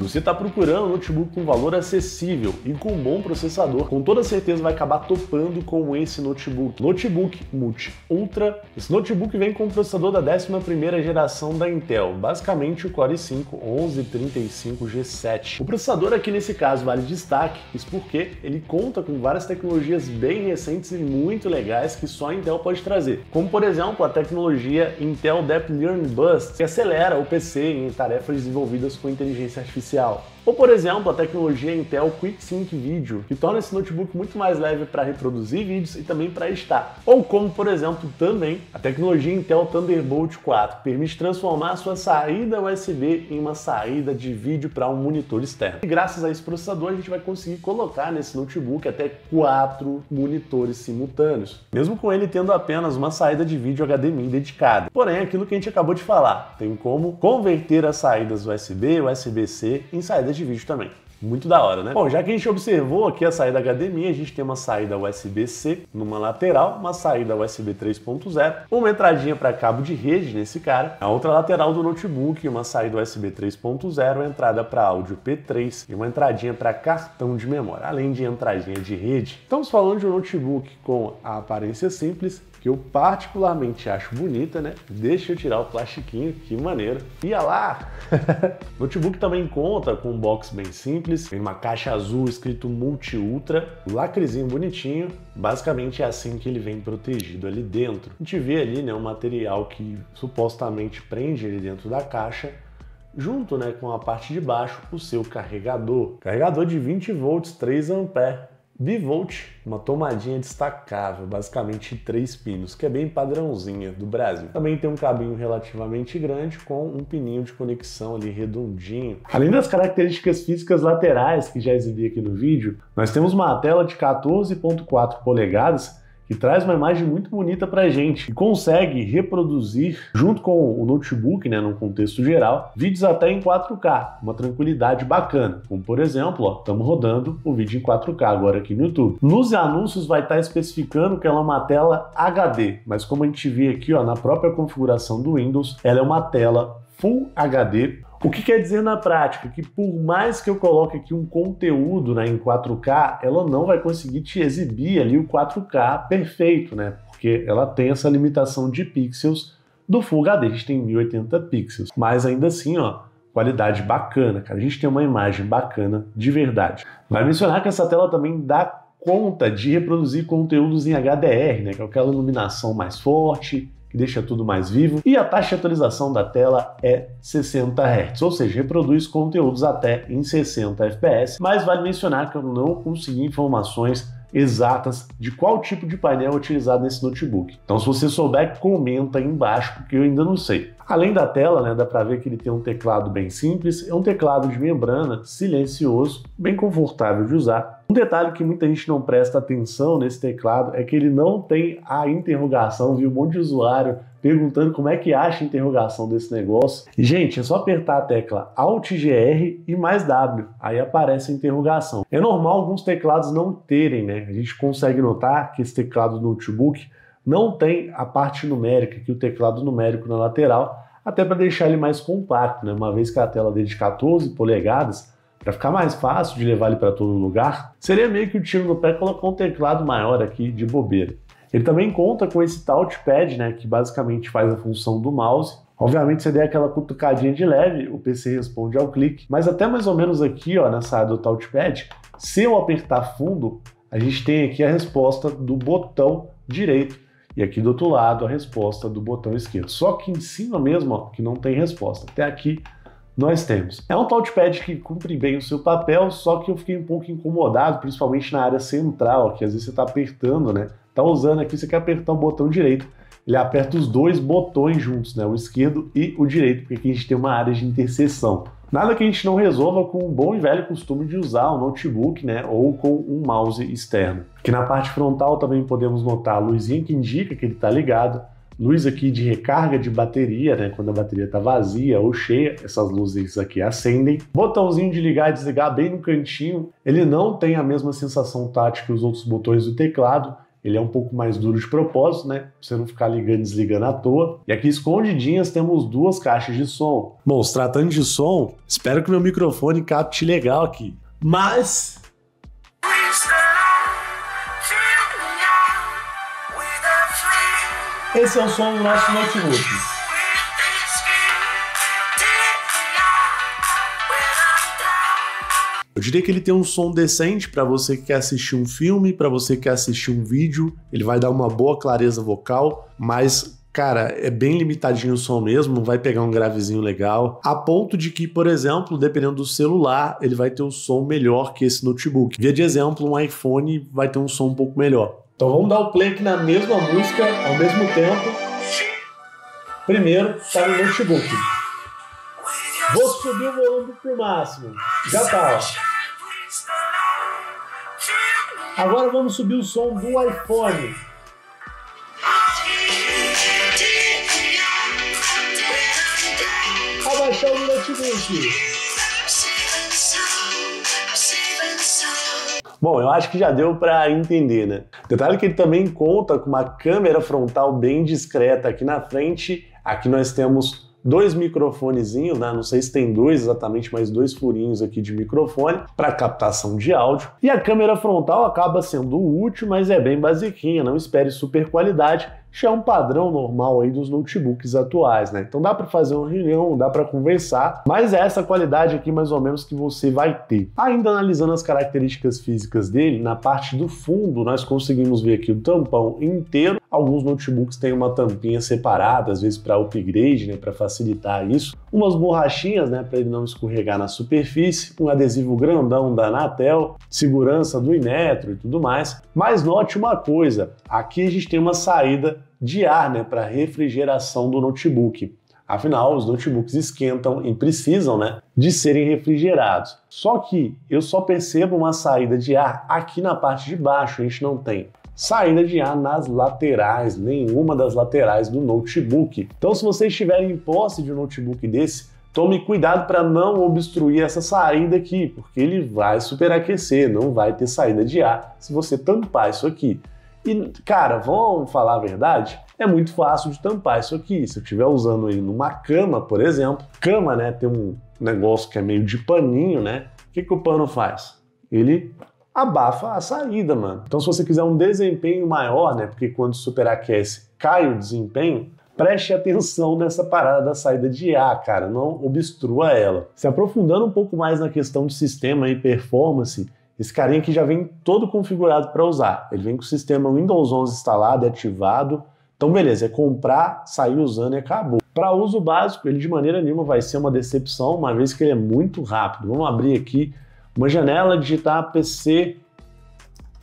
Se você está procurando um notebook com valor acessível e com um bom processador, com toda certeza vai acabar topando com esse notebook. Notebook Multi Ultra. Esse notebook vem com o um processador da 11ª geração da Intel, basicamente o Core i5-1135G7. O processador aqui nesse caso vale destaque, isso porque ele conta com várias tecnologias bem recentes e muito legais que só a Intel pode trazer, como por exemplo a tecnologia Intel Deep Learning Bus, que acelera o PC em tarefas desenvolvidas com inteligência artificial Oficial. Ou, por exemplo, a tecnologia Intel Quick Sync Video, que torna esse notebook muito mais leve para reproduzir vídeos e também para editar. Ou como, por exemplo, também a tecnologia Intel Thunderbolt 4 permite transformar sua saída USB em uma saída de vídeo para um monitor externo. E graças a esse processador, a gente vai conseguir colocar nesse notebook até quatro monitores simultâneos, mesmo com ele tendo apenas uma saída de vídeo HDMI dedicada. Porém, é aquilo que a gente acabou de falar, tem como converter as saídas USB, USB-C em saídas saídas de vídeo também. Muito da hora, né? Bom, já que a gente observou aqui a saída HDMI, a gente tem uma saída USB-C numa lateral, uma saída USB 3.0, uma entradinha para cabo de rede nesse cara, a outra lateral do notebook, uma saída USB 3.0, entrada para áudio P3 e uma entradinha para cartão de memória, além de entradinha de rede. Estamos falando de um notebook com a aparência simples, que eu particularmente acho bonita, né? Deixa eu tirar o plastiquinho, que maneiro. E olha lá! Notebook também conta com um box bem simples, tem uma caixa azul escrito Multi Ultra, lacrezinho bonitinho, basicamente é assim que ele vem protegido ali dentro. A gente vê ali, né, o um material que supostamente prende ele dentro da caixa, junto né, com a parte de baixo, o seu carregador. Carregador de 20 volts 3 ampere Bivolt, uma tomadinha destacável, basicamente três pinos, que é bem padrãozinha do Brasil. Também tem um cabinho relativamente grande com um pininho de conexão ali redondinho. Além das características físicas laterais que já exibi aqui no vídeo, nós temos uma tela de 14.4 polegadas que traz uma imagem muito bonita para a gente e consegue reproduzir, junto com o notebook, né, num contexto geral, vídeos até em 4K, uma tranquilidade bacana. Como por exemplo, estamos rodando o vídeo em 4K agora aqui no YouTube. Nos anúncios vai estar tá especificando que ela é uma tela HD, mas como a gente vê aqui ó, na própria configuração do Windows, ela é uma tela Full HD. O que quer dizer na prática que por mais que eu coloque aqui um conteúdo né, em 4K, ela não vai conseguir te exibir ali o 4K perfeito, né? Porque ela tem essa limitação de pixels do Full HD, a gente tem 1080 pixels. Mas ainda assim, ó, qualidade bacana, cara. A gente tem uma imagem bacana de verdade. Vai mencionar que essa tela também dá conta de reproduzir conteúdos em HDR, né? Que é aquela iluminação mais forte, que deixa tudo mais vivo, e a taxa de atualização da tela é 60 Hz, ou seja, reproduz conteúdos até em 60 FPS, mas vale mencionar que eu não consegui informações exatas de qual tipo de painel é utilizado nesse notebook. Então, se você souber, comenta aí embaixo, porque eu ainda não sei. Além da tela, né, dá para ver que ele tem um teclado bem simples, é um teclado de membrana silencioso, bem confortável de usar, um detalhe que muita gente não presta atenção nesse teclado é que ele não tem a interrogação, viu? Um monte de usuário perguntando como é que acha a interrogação desse negócio. Gente, é só apertar a tecla Alt GR e mais W, aí aparece a interrogação. É normal alguns teclados não terem, né? A gente consegue notar que esse teclado notebook não tem a parte numérica, que o teclado numérico na lateral, até para deixar ele mais compacto, né? Uma vez que a tela dele é de 14 polegadas, para ficar mais fácil de levar ele para todo lugar, seria meio que o tiro no pé colocar um teclado maior aqui de bobeira. Ele também conta com esse touchpad, né, que basicamente faz a função do mouse. Obviamente, você der aquela cutucadinha de leve, o PC responde ao clique, mas até mais ou menos aqui, ó, nessa área do touchpad, se eu apertar fundo, a gente tem aqui a resposta do botão direito e aqui do outro lado a resposta do botão esquerdo. Só que em cima mesmo, ó, que não tem resposta. Até aqui nós temos. É um touchpad que cumpre bem o seu papel, só que eu fiquei um pouco incomodado, principalmente na área central, que às vezes você está apertando, né? Tá usando aqui, você quer apertar o botão direito, ele aperta os dois botões juntos, né? O esquerdo e o direito, porque aqui a gente tem uma área de interseção. Nada que a gente não resolva com o um bom e velho costume de usar o um notebook, né, ou com um mouse externo. Que na parte frontal também podemos notar a luzinha que indica que ele está ligado, luz aqui de recarga de bateria, né? Quando a bateria está vazia ou cheia, essas luzes aqui acendem. Botãozinho de ligar e desligar bem no cantinho. Ele não tem a mesma sensação tática que os outros botões do teclado. Ele é um pouco mais duro de propósito, né? Pra você não ficar ligando e desligando à toa. E aqui escondidinhas temos duas caixas de som. Bom, se tratando de som, espero que meu microfone capte legal aqui. Mas Esse é o som do nosso notebook. Eu diria que ele tem um som decente para você que quer assistir um filme, para você que quer assistir um vídeo. Ele vai dar uma boa clareza vocal, mas Cara, é bem limitadinho o som mesmo, não vai pegar um gravezinho legal. A ponto de que, por exemplo, dependendo do celular, ele vai ter um som melhor que esse notebook. Via de exemplo, um iPhone vai ter um som um pouco melhor. Então vamos dar o play aqui na mesma música, ao mesmo tempo. Primeiro, tá no notebook. Vou subir o volume pro máximo. Já tá, ó. Agora vamos subir o som do iPhone. Abaixar tá o notebook. Bom, eu acho que já deu para entender, né? Detalhe que ele também conta com uma câmera frontal bem discreta aqui na frente. Aqui nós temos dois microfonezinhos, né? não sei se tem dois exatamente, mas dois furinhos aqui de microfone para captação de áudio. E a câmera frontal acaba sendo útil, mas é bem basiquinha, não espere super qualidade, já é um padrão normal aí dos notebooks atuais, né? Então dá para fazer uma reunião, dá para conversar, mas é essa qualidade aqui mais ou menos que você vai ter. Ainda analisando as características físicas dele, na parte do fundo nós conseguimos ver aqui o tampão inteiro Alguns notebooks têm uma tampinha separada, às vezes para upgrade, né, para facilitar isso. Umas borrachinhas, né, para ele não escorregar na superfície. Um adesivo grandão da Anatel, segurança do Inetro e tudo mais. Mas note uma coisa, aqui a gente tem uma saída de ar, né, para refrigeração do notebook. Afinal, os notebooks esquentam e precisam né, de serem refrigerados. Só que eu só percebo uma saída de ar aqui na parte de baixo, a gente não tem saída de ar nas laterais, nenhuma das laterais do notebook. Então, se você estiver em posse de um notebook desse, tome cuidado para não obstruir essa saída aqui, porque ele vai superaquecer, não vai ter saída de ar se você tampar isso aqui. E, cara, vamos falar a verdade? É muito fácil de tampar isso aqui. Se eu estiver usando ele numa cama, por exemplo, cama, né, tem um negócio que é meio de paninho, né? O que, que o pano faz? Ele abafa a saída, mano. Então, se você quiser um desempenho maior, né? Porque quando superaquece cai o desempenho, preste atenção nessa parada da saída de ar, cara, não obstrua ela. Se aprofundando um pouco mais na questão de sistema e performance, esse carinha aqui já vem todo configurado para usar. Ele vem com o sistema Windows 11 instalado e ativado. Então, beleza, é comprar, sair usando e acabou. Para uso básico, ele de maneira nenhuma vai ser uma decepção, uma vez que ele é muito rápido. Vamos abrir aqui uma janela, digitar PC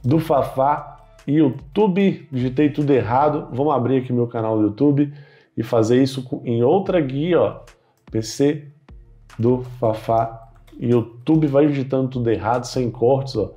do Fafá e YouTube, digitei tudo errado, vamos abrir aqui meu canal do YouTube e fazer isso em outra guia, ó, PC do Fafá YouTube, vai digitando tudo errado, sem cortes, ó.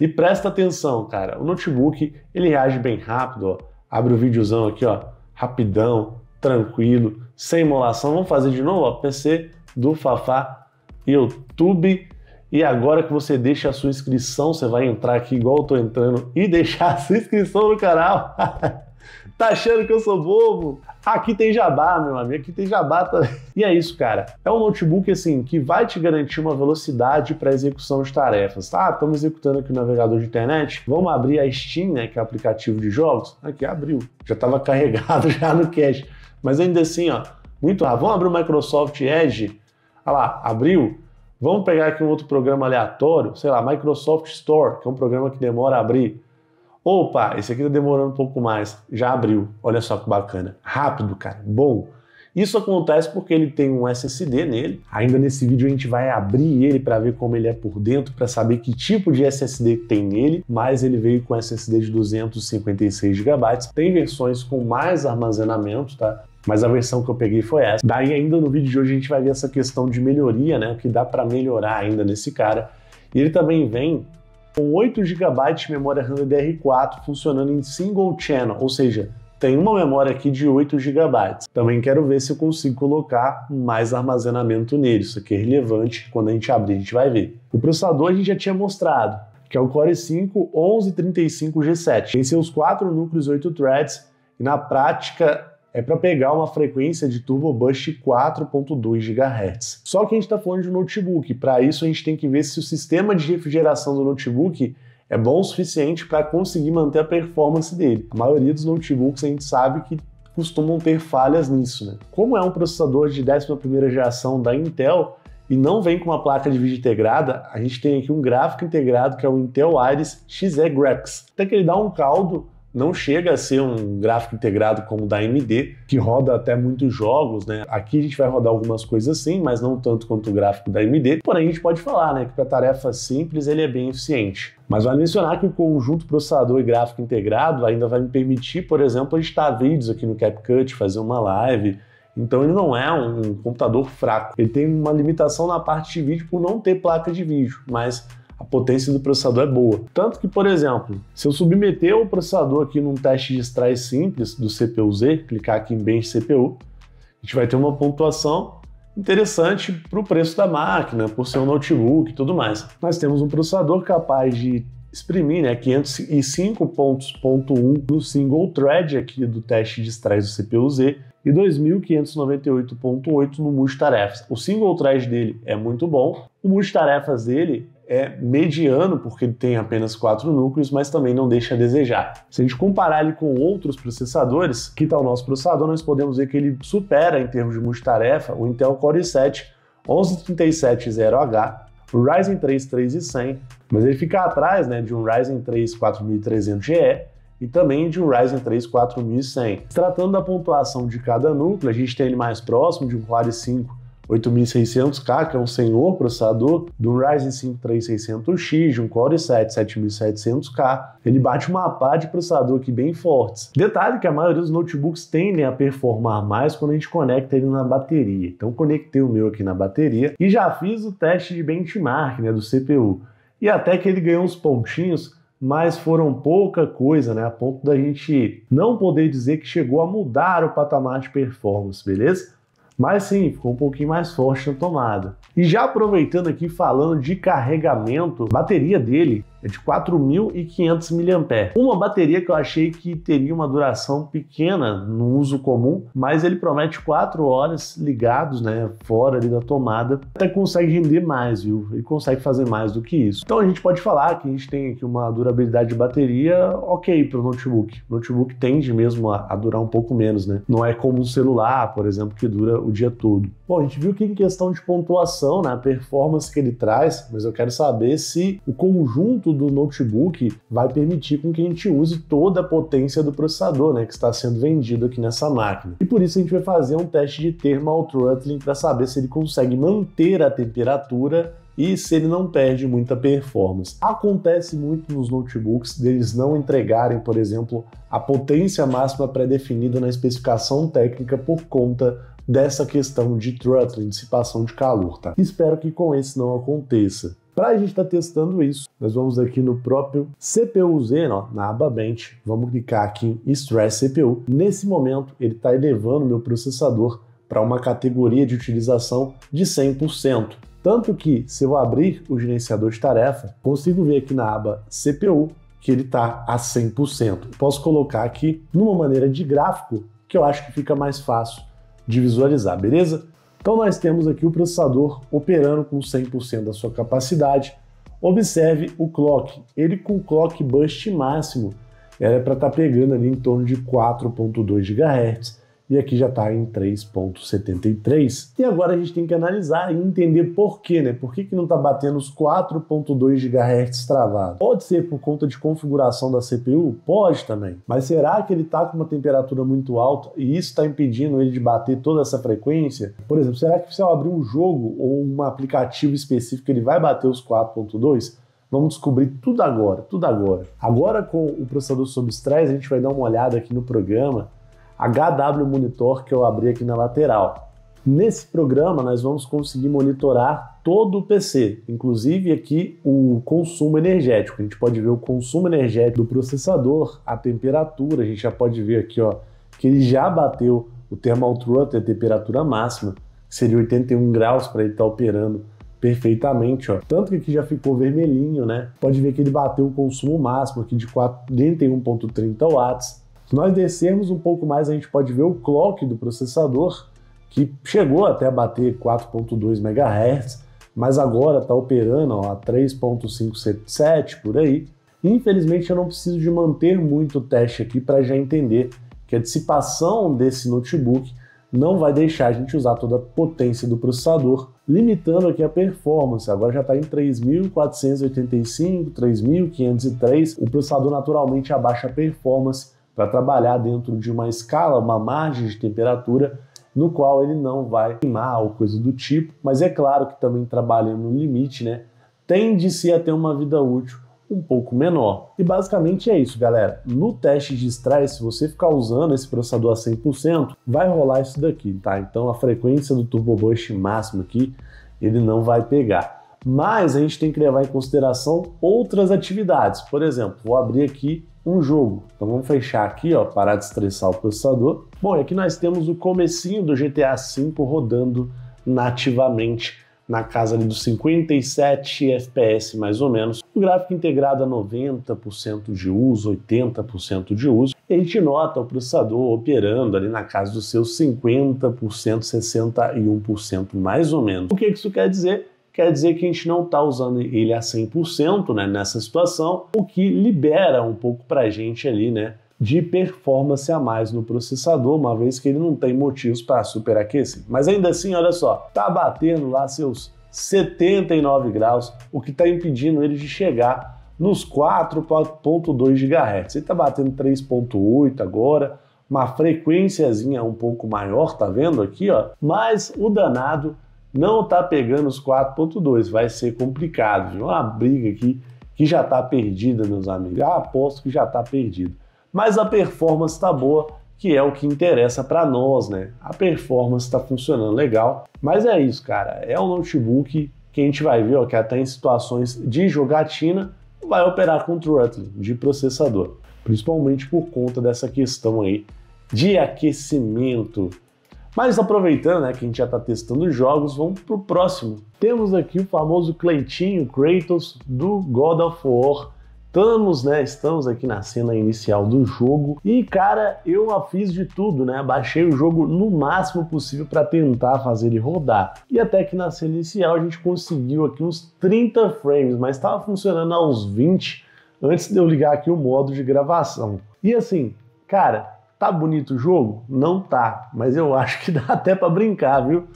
E presta atenção, cara, o notebook, ele reage bem rápido, ó. Abre o videozão aqui, ó, rapidão, tranquilo, sem emolação. Vamos fazer de novo, ó, PC do Fafá YouTube e agora que você deixa a sua inscrição, você vai entrar aqui igual eu tô entrando e deixar a sua inscrição no canal. tá achando que eu sou bobo? Aqui tem jabá, meu amigo, aqui tem jabá também. Tá-. E é isso, cara. É um notebook assim que vai te garantir uma velocidade para execução de tarefas. Ah, tá? estamos executando aqui o navegador de internet. Vamos abrir a Steam, né, que é o aplicativo de jogos. Aqui abriu. Já estava carregado já no cache. Mas ainda assim, ó, muito rápido. Vamos abrir o Microsoft Edge. Olha lá, abriu. Vamos pegar aqui um outro programa aleatório, sei lá, Microsoft Store, que é um programa que demora a abrir. Opa, esse aqui tá demorando um pouco mais. Já abriu. Olha só que bacana. Rápido, cara. Bom. Isso acontece porque ele tem um SSD nele. Ainda nesse vídeo a gente vai abrir ele para ver como ele é por dentro, para saber que tipo de SSD tem nele, mas ele veio com SSD de 256 GB. Tem versões com mais armazenamento, tá? Mas a versão que eu peguei foi essa. Daí ainda no vídeo de hoje a gente vai ver essa questão de melhoria, né? O que dá para melhorar ainda nesse cara. E ele também vem com 8 GB de memória RAM DDR4 funcionando em single channel, ou seja, tem uma memória aqui de 8 GB. Também quero ver se eu consigo colocar mais armazenamento nele. Isso aqui é relevante, quando a gente abrir a gente vai ver. O processador a gente já tinha mostrado, que é o Core 5 1135G7. Tem seus quatro núcleos, 8 threads, e na prática é para pegar uma frequência de turbo burst 4.2 GHz. Só que a gente está falando de um notebook, para isso a gente tem que ver se o sistema de refrigeração do notebook é bom o suficiente para conseguir manter a performance dele. A maioria dos notebooks a gente sabe que costumam ter falhas nisso. Né? Como é um processador de 11ª geração da Intel e não vem com uma placa de vídeo integrada, a gente tem aqui um gráfico integrado que é o Intel Iris Xe Graphics. Até que ele dá um caldo não chega a ser um gráfico integrado como o da AMD, que roda até muitos jogos, né? Aqui a gente vai rodar algumas coisas sim, mas não tanto quanto o gráfico da AMD. Porém, a gente pode falar, né, que para tarefas simples ele é bem eficiente. Mas vale mencionar que o conjunto processador e gráfico integrado ainda vai me permitir, por exemplo, editar vídeos aqui no CapCut, fazer uma live, então ele não é um computador fraco. Ele tem uma limitação na parte de vídeo por não ter placa de vídeo, mas a potência do processador é boa. Tanto que, por exemplo, se eu submeter o processador aqui num teste de stress simples do CPU-Z, clicar aqui em Bench CPU, a gente vai ter uma pontuação interessante para o preço da máquina, por ser um notebook e tudo mais. Nós temos um processador capaz de exprimir né, 505 pontos ponto 1 no single thread aqui do teste de stress do CPU-Z e 2.598.8 no multitarefas. O single thread dele é muito bom, o multitarefas dele é mediano, porque ele tem apenas quatro núcleos, mas também não deixa a desejar. Se a gente comparar ele com outros processadores, que tal o nosso processador, nós podemos ver que ele supera em termos de multitarefa o Intel Core i7 11370H, o Ryzen 3 3100, mas ele fica atrás né, de um Ryzen 3 4300GE e também de um Ryzen 3 4100. Tratando da pontuação de cada núcleo, a gente tem ele mais próximo de um Core i5 8600K, que é um senhor processador, do Ryzen 5 3600X, de um Core i7 7700K. Ele bate uma pá de processador aqui bem fortes. Detalhe que a maioria dos notebooks tendem a performar mais quando a gente conecta ele na bateria. Então conectei o meu aqui na bateria e já fiz o teste de benchmark né, do CPU. E até que ele ganhou uns pontinhos, mas foram pouca coisa, né? A ponto da gente não poder dizer que chegou a mudar o patamar de performance, beleza? Mas sim, ficou um pouquinho mais forte na tomada. E já aproveitando aqui falando de carregamento, bateria dele é de 4.500 mAh. Uma bateria que eu achei que teria uma duração pequena no uso comum, mas ele promete 4 horas ligados, né, fora ali da tomada, até consegue render mais, viu? Ele consegue fazer mais do que isso. Então a gente pode falar que a gente tem aqui uma durabilidade de bateria ok para o notebook. O notebook tende mesmo a, a, durar um pouco menos, né? Não é como um celular, por exemplo, que dura o dia todo. Bom, a gente viu que em questão de pontuação, né, a performance que ele traz, mas eu quero saber se o conjunto do notebook vai permitir com que a gente use toda a potência do processador, né, que está sendo vendido aqui nessa máquina. E por isso a gente vai fazer um teste de thermal throttling para saber se ele consegue manter a temperatura e se ele não perde muita performance. Acontece muito nos notebooks deles não entregarem, por exemplo, a potência máxima pré-definida na especificação técnica por conta dessa questão de throttling, dissipação de calor, tá? Espero que com esse não aconteça. Para a gente estar tá testando isso, nós vamos aqui no próprio CPU-Z, na aba Bench, vamos clicar aqui em Stress CPU. Nesse momento, ele está elevando meu processador para uma categoria de utilização de 100%. Tanto que, se eu abrir o gerenciador de tarefa, consigo ver aqui na aba CPU que ele está a 100%. Posso colocar aqui numa maneira de gráfico que eu acho que fica mais fácil de visualizar, beleza? Então nós temos aqui o processador operando com 100% da sua capacidade. Observe o clock, ele com clock burst máximo, era é para estar tá pegando ali em torno de 4.2 GHz, e aqui já está em 3,73. E agora a gente tem que analisar e entender por quê, né? Por que, que não está batendo os 4,2 GHz travado? Pode ser por conta de configuração da CPU? Pode também. Mas será que ele está com uma temperatura muito alta e isso está impedindo ele de bater toda essa frequência? Por exemplo, será que se eu abrir um jogo ou um aplicativo específico ele vai bater os 4,2? Vamos descobrir tudo agora, tudo agora. Agora com o processador sob stress a gente vai dar uma olhada aqui no programa HW Monitor que eu abri aqui na lateral. Nesse programa nós vamos conseguir monitorar todo o PC, inclusive aqui o consumo energético. A gente pode ver o consumo energético do processador, a temperatura, a gente já pode ver aqui ó, que ele já bateu o thermal throttle, a temperatura máxima, que seria 81 graus para ele estar tá operando perfeitamente, ó. Tanto que aqui já ficou vermelhinho, né? Pode ver que ele bateu o consumo máximo aqui de 41.30 watts. Se nós descermos um pouco mais, a gente pode ver o clock do processador, que chegou até bater 4.2 MHz, mas agora está operando ó, a 3.577 por aí. Infelizmente eu não preciso de manter muito o teste aqui para já entender que a dissipação desse notebook não vai deixar a gente usar toda a potência do processador, limitando aqui a performance. Agora já está em 3.485, 3.503. O processador naturalmente abaixa a performance para trabalhar dentro de uma escala, uma margem de temperatura no qual ele não vai queimar ou coisa do tipo, mas é claro que também trabalhando no limite, né, tende-se a ter uma vida útil um pouco menor. E basicamente é isso, galera. No teste de estresse, se você ficar usando esse processador a 100%, vai rolar isso daqui, tá? Então a frequência do turbo boost máximo aqui, ele não vai pegar. Mas a gente tem que levar em consideração outras atividades. Por exemplo, vou abrir aqui um jogo. Então vamos fechar aqui, ó, parar de estressar o processador. Bom, e aqui nós temos o comecinho do GTA V rodando nativamente na casa ali dos 57 FPS mais ou menos. O gráfico integrado a 90% de uso, 80% de uso. E a gente nota o processador operando ali na casa dos seus 50%, 61% mais ou menos. O que isso quer dizer? quer dizer que a gente não está usando ele a 100% né, nessa situação, o que libera um pouco para a gente ali, né? de performance a mais no processador, uma vez que ele não tem motivos para superaquecer. Mas ainda assim, olha só, está batendo lá seus 79 graus, o que está impedindo ele de chegar nos 4.2 GHz. Ele está batendo 3.8 agora, uma frequênciazinha um pouco maior, tá vendo aqui, ó? Mas o danado não está pegando os 4.2, vai ser complicado. Viu? Uma briga aqui que já está perdida, meus amigos. Já aposto que já está perdida. Mas a performance está boa, que é o que interessa para nós, né? A performance está funcionando legal. Mas é isso, cara. É um notebook que a gente vai ver ó, que até em situações de jogatina vai operar com throttling de processador. Principalmente por conta dessa questão aí de aquecimento mas aproveitando né, que a gente já está testando os jogos, vamos para o próximo. Temos aqui o famoso Cleitinho Kratos do God of War. Estamos, né? Estamos aqui na cena inicial do jogo e, cara, eu fiz de tudo, né? Baixei o jogo no máximo possível para tentar fazer ele rodar. E até que na cena inicial a gente conseguiu aqui uns 30 frames, mas estava funcionando aos 20 antes de eu ligar aqui o modo de gravação. E assim, cara, Tá bonito o jogo? Não tá, mas eu acho que dá até para brincar, viu?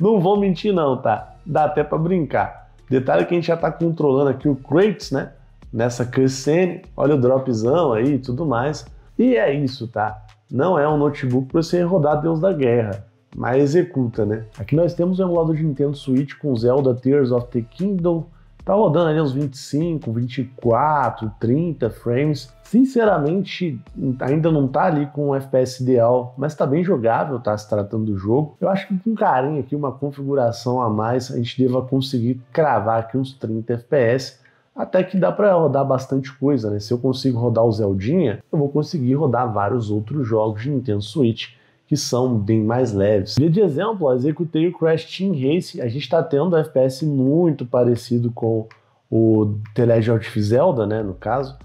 Não vou mentir não, tá? Dá até para brincar. Detalhe que a gente já tá controlando aqui o crates, né? Nessa Crescene, olha o dropzão aí e tudo mais. E é isso, tá? Não é um notebook para você rodar Deus da Guerra, mas executa, né? Aqui nós temos o emulador de Nintendo Switch com Zelda Tears of the Kingdom, Tá rodando ali uns 25, 24, 30 frames. Sinceramente, ainda não tá ali com o FPS ideal, mas tá bem jogável, tá se tratando do jogo. Eu acho que com carinho aqui, uma configuração a mais, a gente deva conseguir cravar aqui uns 30 FPS até que dá para rodar bastante coisa, né? Se eu consigo rodar o Zeldinha, eu vou conseguir rodar vários outros jogos de Nintendo Switch que são bem mais leves. E de exemplo, executei o Crash Team Race, a gente está tendo FPS muito parecido com o The Legend of Zelda, né, no caso,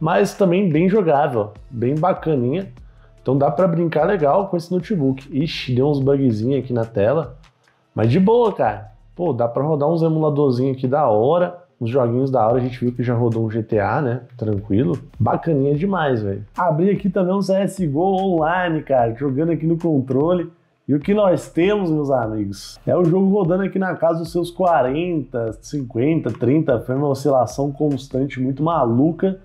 mas também bem jogável, bem bacaninha. Então dá para brincar legal com esse notebook. Ixi, deu uns bugzinhos aqui na tela, mas de boa, cara. Pô, dá para rodar uns emuladorzinhos aqui da hora nos joguinhos da aula a gente viu que já rodou um GTA, né? Tranquilo. Bacaninha demais, velho. Abri aqui também um CSGO online, cara, jogando aqui no controle. E o que nós temos, meus amigos, é o jogo rodando aqui na casa dos seus 40, 50, 30, foi uma oscilação constante muito maluca.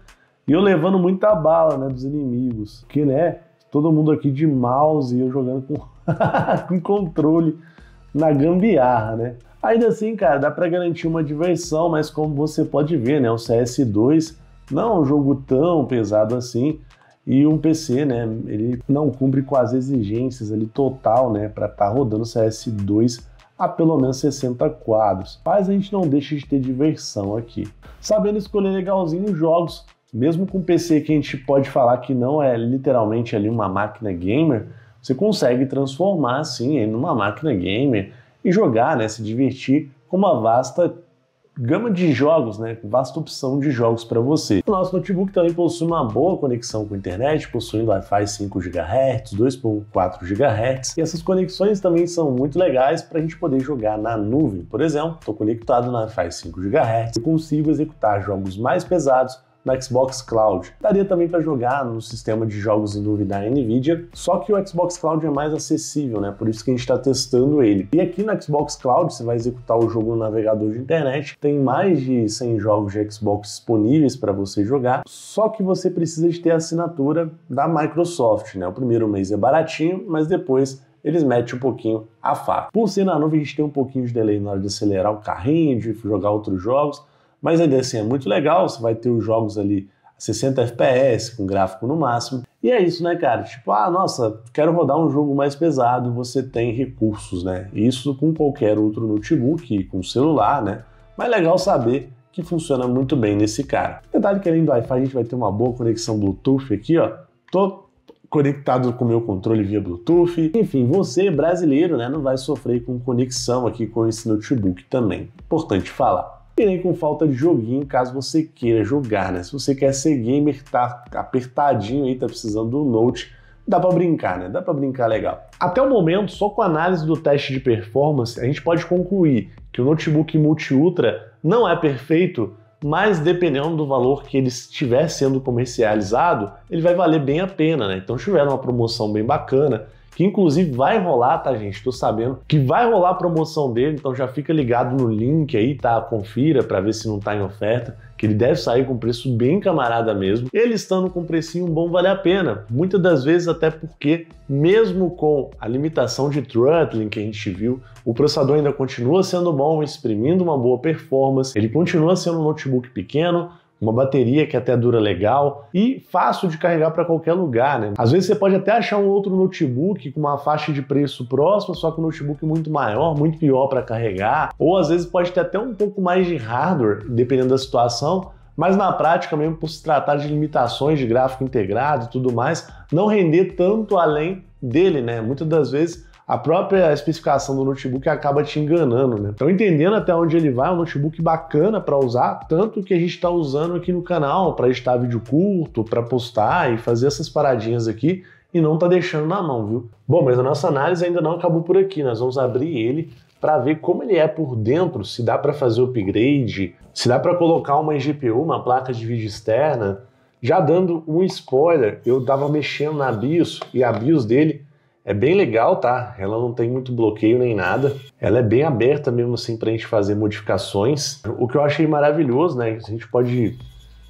E eu levando muita bala, né, dos inimigos. Que, né, todo mundo aqui de mouse e eu jogando com, com controle na gambiarra, né? Ainda assim, cara, dá para garantir uma diversão, mas como você pode ver, né, o CS2 não é um jogo tão pesado assim. E um PC, né, ele não cumpre com as exigências ali total, né, para estar tá rodando CS2 a pelo menos 60 quadros. Mas a gente não deixa de ter diversão aqui. Sabendo escolher legalzinho os jogos, mesmo com um PC que a gente pode falar que não é literalmente ali uma máquina gamer, você consegue transformar assim em uma máquina gamer e jogar, né, se divertir com uma vasta gama de jogos, né, com vasta opção de jogos para você. O nosso notebook também possui uma boa conexão com a internet, possuindo Wi-Fi 5 GHz, 2.4 GHz, e essas conexões também são muito legais para a gente poder jogar na nuvem. Por exemplo, estou conectado na Wi-Fi 5 GHz e consigo executar jogos mais pesados da Xbox Cloud. Daria também para jogar no sistema de jogos em nuvem da Nvidia, só que o Xbox Cloud é mais acessível, né? Por isso que a gente está testando ele. E aqui no Xbox Cloud você vai executar o jogo no navegador de internet. Tem mais de 100 jogos de Xbox disponíveis para você jogar, só que você precisa de ter a assinatura da Microsoft, né? O primeiro mês é baratinho, mas depois eles metem um pouquinho a faca. Por ser na nuvem, a gente tem um pouquinho de delay na hora de acelerar o carrinho, de jogar outros jogos, mas ainda assim é muito legal, você vai ter os jogos ali 60 FPS, com gráfico no máximo. E é isso, né, cara? Tipo, ah, nossa, quero rodar um jogo mais pesado, você tem recursos, né? Isso com qualquer outro notebook, com celular, né? Mas é legal saber que funciona muito bem nesse cara. Detalhe que além do Wi-Fi, a gente vai ter uma boa conexão Bluetooth aqui, ó. Tô conectado com o meu controle via Bluetooth. Enfim, você brasileiro, né, não vai sofrer com conexão aqui com esse notebook também. Importante falar e nem com falta de joguinho, caso você queira jogar, né? Se você quer ser gamer, tá apertadinho aí, tá precisando do Note, dá para brincar, né? Dá para brincar legal. Até o momento, só com a análise do teste de performance, a gente pode concluir que o notebook multi-ultra não é perfeito, mas dependendo do valor que ele estiver sendo comercializado, ele vai valer bem a pena, né? Então tiver uma promoção bem bacana, que inclusive vai rolar, tá, gente? Tô sabendo que vai rolar a promoção dele, então já fica ligado no link aí, tá? Confira para ver se não tá em oferta que ele deve sair com preço bem camarada mesmo. Ele estando com um precinho bom vale a pena, muitas das vezes até porque mesmo com a limitação de throttling que a gente viu, o processador ainda continua sendo bom, exprimindo uma boa performance, ele continua sendo um notebook pequeno, uma bateria que até dura legal e fácil de carregar para qualquer lugar, né? Às vezes você pode até achar um outro notebook com uma faixa de preço próxima, só que um notebook muito maior, muito pior para carregar, ou às vezes pode ter até um pouco mais de hardware, dependendo da situação, mas na prática, mesmo por se tratar de limitações de gráfico integrado e tudo mais, não render tanto além dele, né? Muitas das vezes a própria especificação do notebook acaba te enganando, né? Então, entendendo até onde ele vai, é um notebook bacana para usar, tanto que a gente está usando aqui no canal para editar vídeo curto, para postar e fazer essas paradinhas aqui e não tá deixando na mão, viu? Bom, mas a nossa análise ainda não acabou por aqui, nós vamos abrir ele para ver como ele é por dentro, se dá para fazer upgrade, se dá para colocar uma GPU, uma placa de vídeo externa. Já dando um spoiler, eu tava mexendo na BIOS e a BIOS dele é bem legal, tá? Ela não tem muito bloqueio nem nada. Ela é bem aberta mesmo assim para a gente fazer modificações. O que eu achei maravilhoso, né? A gente pode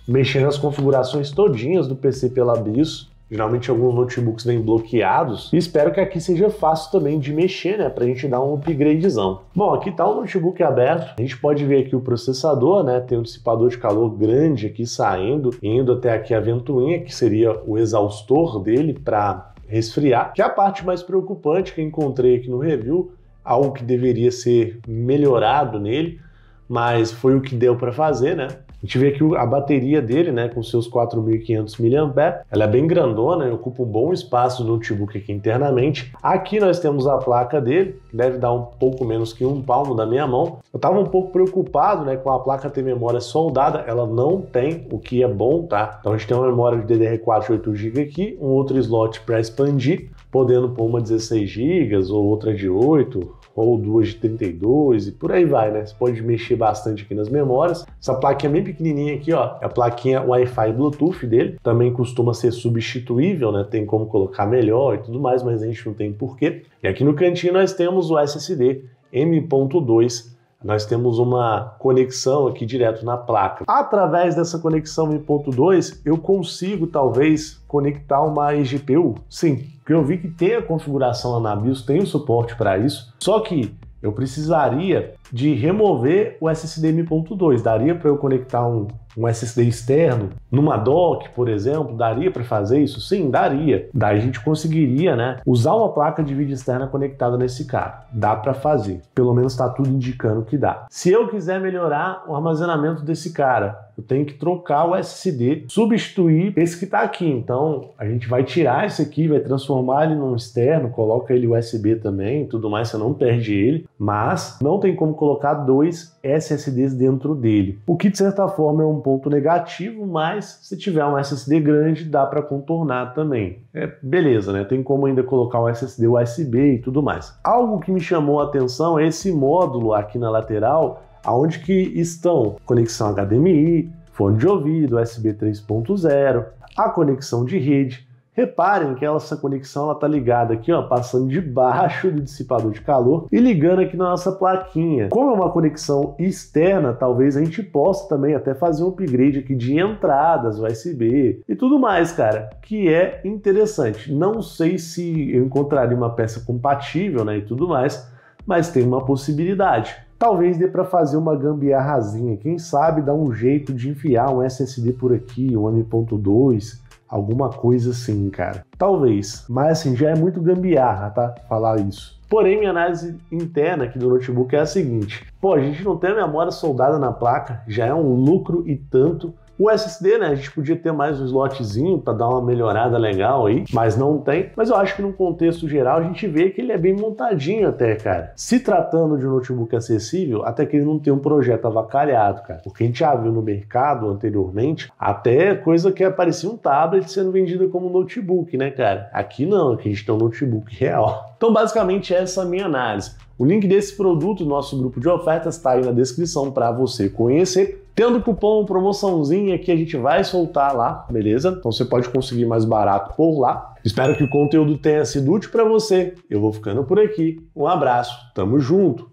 mexer nas configurações todinhas do PC pela BIOS. Geralmente alguns notebooks vêm bloqueados. E espero que aqui seja fácil também de mexer, né? Pra gente dar um upgradezão. Bom, aqui tá o notebook aberto. A gente pode ver aqui o processador, né? Tem um dissipador de calor grande aqui saindo, indo até aqui a ventoinha, que seria o exaustor dele para resfriar, que é a parte mais preocupante que encontrei aqui no review, algo que deveria ser melhorado nele, mas foi o que deu para fazer, né? A gente vê que a bateria dele, né, com seus 4.500 mAh, ela é bem grandona e ocupa um bom espaço no notebook aqui internamente. Aqui nós temos a placa dele, que deve dar um pouco menos que um palmo da minha mão. Eu estava um pouco preocupado né, com a placa ter memória soldada, ela não tem, o que é bom, tá? Então a gente tem uma memória de DDR4 8 GB aqui, um outro slot para expandir, podendo pôr uma 16 GB ou outra de 8 ou duas de 32 e por aí vai, né? Você pode mexer bastante aqui nas memórias. Essa plaquinha bem pequenininha aqui, ó, é a plaquinha Wi-Fi e Bluetooth dele. Também costuma ser substituível, né? Tem como colocar melhor e tudo mais, mas a gente não tem porquê. E aqui no cantinho nós temos o SSD M.2 nós temos uma conexão aqui direto na placa. Através dessa conexão M.2, eu consigo talvez conectar uma eGPU? Sim, porque eu vi que tem a configuração lá na BIOS, tem o suporte para isso, só que eu precisaria de remover o SSD M.2 Daria para eu conectar um, um SSD externo numa dock, por exemplo, daria para fazer isso? Sim, daria. Daí a gente conseguiria, né, usar uma placa de vídeo externa conectada nesse cara. Dá para fazer. Pelo menos está tudo indicando que dá. Se eu quiser melhorar o armazenamento desse cara, eu tenho que trocar o SSD, substituir esse que está aqui. Então, a gente vai tirar esse aqui, vai transformar ele num externo, coloca ele USB também, tudo mais, você não perde ele, mas não tem como colocar dois SSDs dentro dele. O que de certa forma é um ponto negativo, mas se tiver um SSD grande dá para contornar também. É beleza, né? Tem como ainda colocar um SSD USB e tudo mais. Algo que me chamou a atenção é esse módulo aqui na lateral, aonde que estão conexão HDMI, fone de ouvido, USB 3.0, a conexão de rede, Reparem que essa conexão está ligada aqui, ó, passando debaixo do dissipador de calor e ligando aqui na nossa plaquinha. Como é uma conexão externa, talvez a gente possa também até fazer um upgrade aqui de entradas USB e tudo mais, cara, que é interessante. Não sei se eu encontraria uma peça compatível né, e tudo mais, mas tem uma possibilidade. Talvez dê para fazer uma gambiarrazinha, quem sabe dar um jeito de enfiar um SSD por aqui, um M.2, Alguma coisa assim, cara. Talvez. Mas assim, já é muito gambiarra, tá? Falar isso. Porém, minha análise interna aqui do notebook é a seguinte: pô, a gente não tem a memória soldada na placa, já é um lucro e tanto o SSD, né, a gente podia ter mais um slotzinho para dar uma melhorada legal aí, mas não tem. Mas eu acho que no contexto geral a gente vê que ele é bem montadinho até, cara. Se tratando de um notebook acessível, até que ele não tem um projeto avacalhado, cara. Porque a gente já viu no mercado anteriormente até coisa que parecia um tablet sendo vendido como notebook, né, cara? Aqui não, aqui a gente tem um notebook real. Então, basicamente, essa é a minha análise. O link desse produto, nosso grupo de ofertas, está aí na descrição para você conhecer. Tendo cupom, promoçãozinha que a gente vai soltar lá, beleza? Então você pode conseguir mais barato por lá. Espero que o conteúdo tenha sido útil para você. Eu vou ficando por aqui. Um abraço, tamo junto!